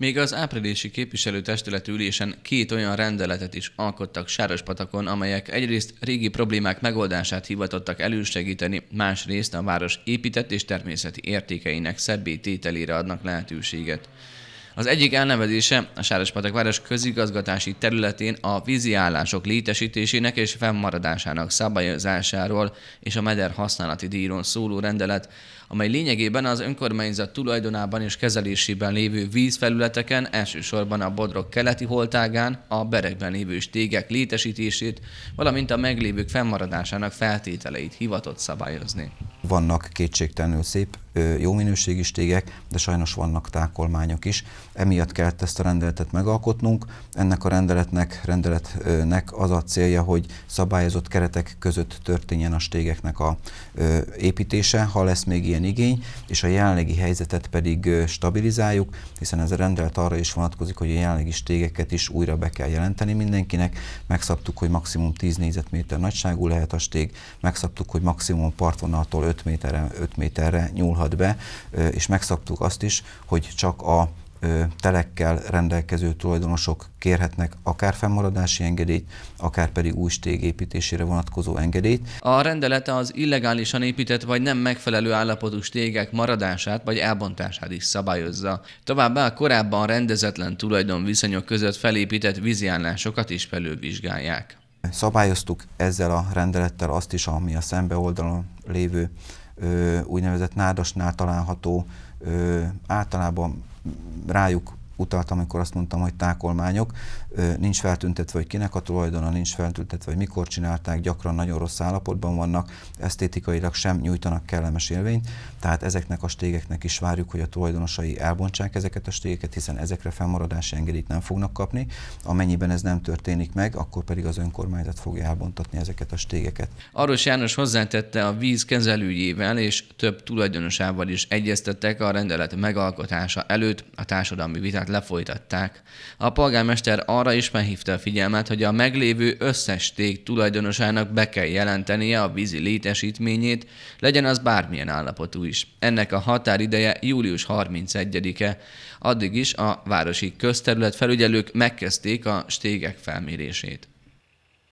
Még az áprilisi képviselőtestület ülésen két olyan rendeletet is alkottak Sárospatakon, amelyek egyrészt régi problémák megoldását hivatottak elősegíteni, másrészt a város épített és természeti értékeinek szebbé tételére adnak lehetőséget. Az egyik elnevezése a város közigazgatási területén a állások létesítésének és fennmaradásának szabályozásáról és a meder használati díjról szóló rendelet, amely lényegében az önkormányzat tulajdonában és kezelésében lévő vízfelületeken, elsősorban a Bodrog keleti holtágán, a berekben lévő stégek létesítését, valamint a meglévők fennmaradásának feltételeit hivatott szabályozni. Vannak kétségtelenül szép jó minőségi stégek, de sajnos vannak tákolmányok is. Emiatt kellett ezt a rendeletet megalkotnunk. Ennek a rendeletnek, rendeletnek az a célja, hogy szabályozott keretek között történjen a stégeknek a építése, ha lesz még ilyen igény, és a jelenlegi helyzetet pedig stabilizáljuk, hiszen ez a rendelet arra is vonatkozik, hogy a jelenlegi stégeket is újra be kell jelenteni mindenkinek. Megszabtuk, hogy maximum 10 négyzetméter nagyságú lehet a stég, megszabtuk, hogy maximum partvonaltól 5 méterre, 5 méterre nyúlhat foglalt be, és megszabtuk azt is, hogy csak a telekkel rendelkező tulajdonosok kérhetnek akár fennmaradási engedélyt, akár pedig új stég építésére vonatkozó engedélyt. A rendelete az illegálisan épített vagy nem megfelelő állapotú stégek maradását vagy elbontását is szabályozza. Továbbá a korábban rendezetlen tulajdonviszonyok között felépített víziállásokat is felülvizsgálják. Szabályoztuk ezzel a rendelettel azt is, ami a szembe oldalon lévő úgynevezett nádasnál található, általában rájuk utaltam, amikor azt mondtam, hogy tákolmányok, nincs feltüntetve, hogy kinek a tulajdona, nincs feltüntetve, hogy mikor csinálták, gyakran nagyon rossz állapotban vannak, esztétikailag sem nyújtanak kellemes élményt, tehát ezeknek a stégeknek is várjuk, hogy a tulajdonosai elbontsák ezeket a stégeket, hiszen ezekre fennmaradási engedélyt nem fognak kapni, amennyiben ez nem történik meg, akkor pedig az önkormányzat fogja elbontatni ezeket a stégeket. Aros János hozzátette a víz kezelőjével és több tulajdonosával is egyeztettek a rendelet megalkotása előtt a társadalmi vitát vitát lefolytatták. A polgármester arra is meghívta a figyelmet, hogy a meglévő összes tég tulajdonosának be kell jelentenie a vízi létesítményét, legyen az bármilyen állapotú is. Ennek a határideje július 31-e. Addig is a városi közterület felügyelők megkezdték a stégek felmérését.